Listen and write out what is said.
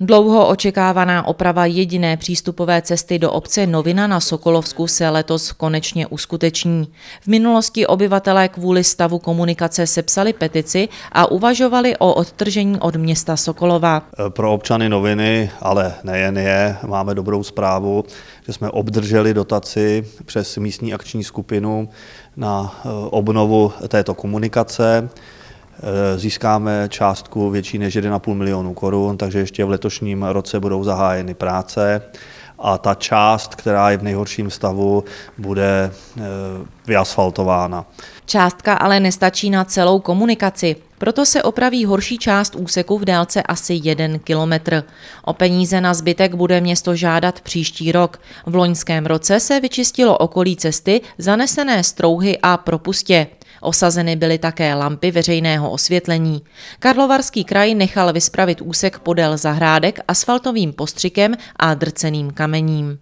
Dlouho očekávaná oprava jediné přístupové cesty do obce Novina na Sokolovsku se letos konečně uskuteční. V minulosti obyvatelé kvůli stavu komunikace sepsali petici a uvažovali o odtržení od města Sokolova. Pro občany Noviny, ale nejen je, máme dobrou zprávu, že jsme obdrželi dotaci přes místní akční skupinu na eh, obnovu této komunikace. Eh, získáme částku větší než 1,5 milionu korun, takže ještě v letošním roce budou zahájeny práce a ta část, která je v nejhorším stavu, bude eh, vyasfaltována. Částka ale nestačí na celou komunikaci. Proto se opraví horší část úseku v délce asi 1 kilometr. O peníze na zbytek bude město žádat příští rok. V loňském roce se vyčistilo okolí cesty zanesené strouhy a propustě. Osazeny byly také lampy veřejného osvětlení. Karlovarský kraj nechal vyspravit úsek podél zahrádek asfaltovým postřikem a drceným kamením.